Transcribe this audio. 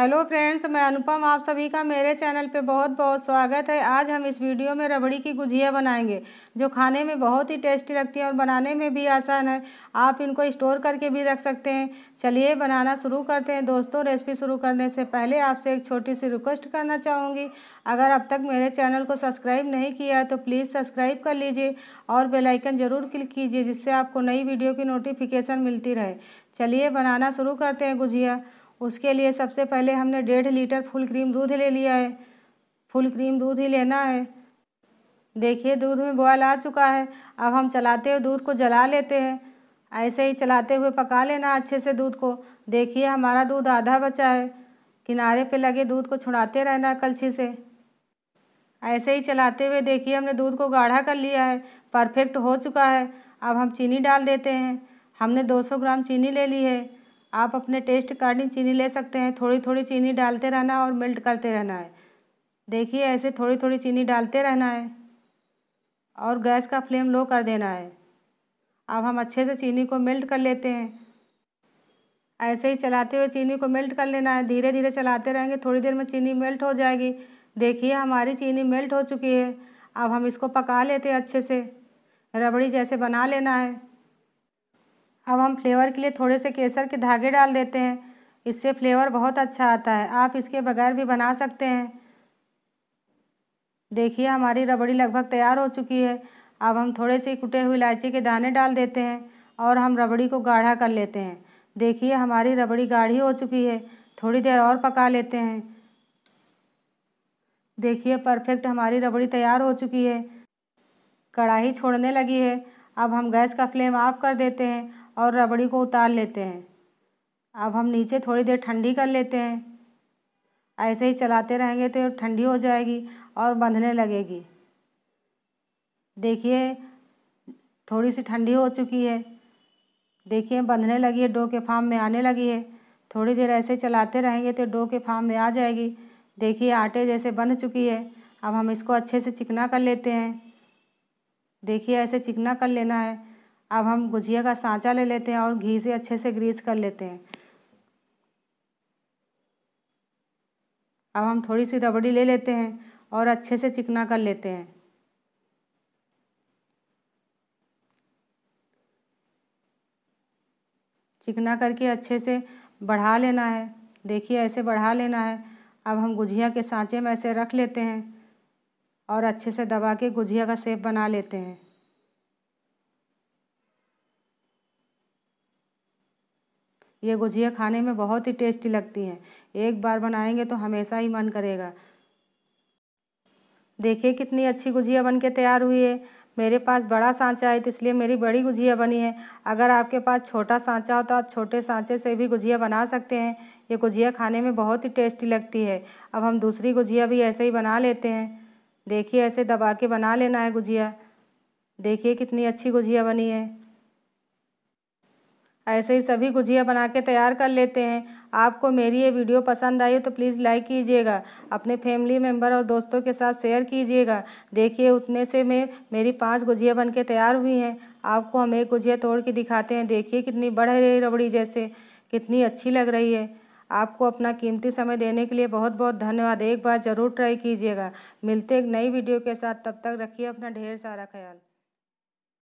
hello friends मैं अनुपम आप सभी का मेरे चैनल पे बहुत बहुत स्वागत है आज हम इस वीडियो में रबड़ी की गुजिया बनाएंगे जो खाने में बहुत ही टेस्टी लगती है और बनाने में भी आसान है आप इनको स्टोर करके भी रख सकते हैं चलिए बनाना शुरू करते हैं दोस्तों रेसिपी शुरू करने से पहले आपसे एक छोटी सी रिक्वेस्ट करना चाहूँगी अगर अब तक मेरे चैनल को सब्सक्राइब नहीं किया है तो प्लीज़ सब्सक्राइब कर लीजिए और बेलाइकन ज़रूर क्लिक कीजिए जिससे आपको नई वीडियो की नोटिफिकेशन मिलती रहे चलिए बनाना शुरू करते हैं गुजिया उसके लिए सबसे पहले हमने डेढ़ लीटर फुल क्रीम दूध ले लिया है फुल क्रीम दूध ही लेना है देखिए दूध में बॉयल आ चुका है अब हम चलाते हुए दूध को जला लेते हैं ऐसे ही चलाते हुए पका लेना अच्छे से दूध को देखिए हमारा दूध आधा बचा है किनारे पे लगे दूध को छुड़ाते रहना कलछी से ऐसे ही चलाते हुए देखिए हमने दूध को गाढ़ा कर लिया है परफेक्ट हो चुका है अब हम चीनी डाल देते हैं हमने 200 ग्राम चीनी ले ली है आप अपने टेस्ट अकॉर्डिंग चीनी ले सकते हैं थोड़ी थोड़ी चीनी डालते रहना और मेल्ट करते रहना है देखिए ऐसे थोड़ी थोड़ी चीनी डालते रहना है और गैस का फ्लेम लो कर देना है अब हम अच्छे से चीनी को मेल्ट कर लेते हैं ऐसे ही चलाते हुए चीनी को मेल्ट कर लेना है धीरे धीरे चलाते रहेंगे थोड़ी देर में चीनी मेल्ट हो जाएगी देखिए हमारी चीनी मेल्ट हो चुकी है अब हम इसको पका लेते हैं अच्छे से रबड़ी जैसे बना लेना है अब हम फ्लेवर के लिए थोड़े से केसर के धागे डाल देते हैं इससे फ्लेवर बहुत अच्छा आता है आप इसके बगैर भी बना सकते हैं देखिए हमारी रबड़ी लगभग तैयार हो चुकी है अब हम थोड़े से कुटे हुए इलायची के दाने डाल देते हैं और हम रबड़ी को गाढ़ा कर लेते हैं देखिए हमारी रबड़ी गाढ़ी हो चुकी है थोड़ी देर और पका लेते हैं देखिए परफेक्ट हमारी रबड़ी तैयार हो चुकी है कढ़ाई छोड़ने लगी है अब हम गैस का फ्लेम ऑफ कर देते हैं और रबड़ी को उतार लेते हैं अब हम नीचे थोड़ी देर ठंडी कर लेते हैं ऐसे ही चलाते रहेंगे तो ठंडी हो जाएगी और बंधने लगेगी देखिए थोड़ी सी ठंडी हो चुकी है देखिए बंधने लगी है डो के फार्म में आने लगी है थोड़ी देर ऐसे चलाते रहेंगे तो डो के फार्म में आ जाएगी देखिए आटे जैसे बंध चुकी है अब हम इसको अच्छे से चिकना कर लेते हैं देखिए ऐसे चिकना कर लेना है अब हम गुजिया का सांचा ले लेते हैं और घी से अच्छे से ग्रीस कर लेते हैं अब हम थोड़ी सी रबड़ी ले लेते हैं और अच्छे से चिकना कर लेते हैं चिकना करके अच्छे से बढ़ा लेना है देखिए ऐसे बढ़ा लेना है अब हम गुजिया के सांचे में ऐसे रख लेते हैं और अच्छे से दबा के गुजिया का सेप बना लेते हैं ये गुजिया खाने में बहुत ही टेस्टी लगती हैं एक बार बनाएंगे तो हमेशा ही मन करेगा देखिए कितनी अच्छी गुजिया बन के तैयार हुई है मेरे पास बड़ा सांचा है तो इसलिए मेरी बड़ी गुजिया बनी है अगर आपके पास छोटा सांचा हो तो आप छोटे सांचे से भी गुजिया बना सकते हैं ये गुजिया खाने में बहुत ही टेस्टी लगती है अब हम दूसरी गुजिया भी ऐसे ही बना लेते हैं देखिए ऐसे दबा के बना लेना है गुजिया देखिए कितनी अच्छी गुजिया बनी है ऐसे ही सभी गुजिया बना के तैयार कर लेते हैं आपको मेरी ये वीडियो पसंद आई तो प्लीज़ लाइक कीजिएगा अपने फैमिली मेम्बर और दोस्तों के साथ शेयर कीजिएगा देखिए उतने से मैं मेरी पांच गुजिया बन के तैयार हुई हैं आपको हम एक गुजिया तोड़ के दिखाते हैं देखिए कितनी बढ़ रही रबड़ी जैसे कितनी अच्छी लग रही है आपको अपना कीमती समय देने के लिए बहुत बहुत धन्यवाद एक बार ज़रूर ट्राई कीजिएगा मिलते एक नई वीडियो के साथ तब तक रखिए अपना ढेर सारा ख्याल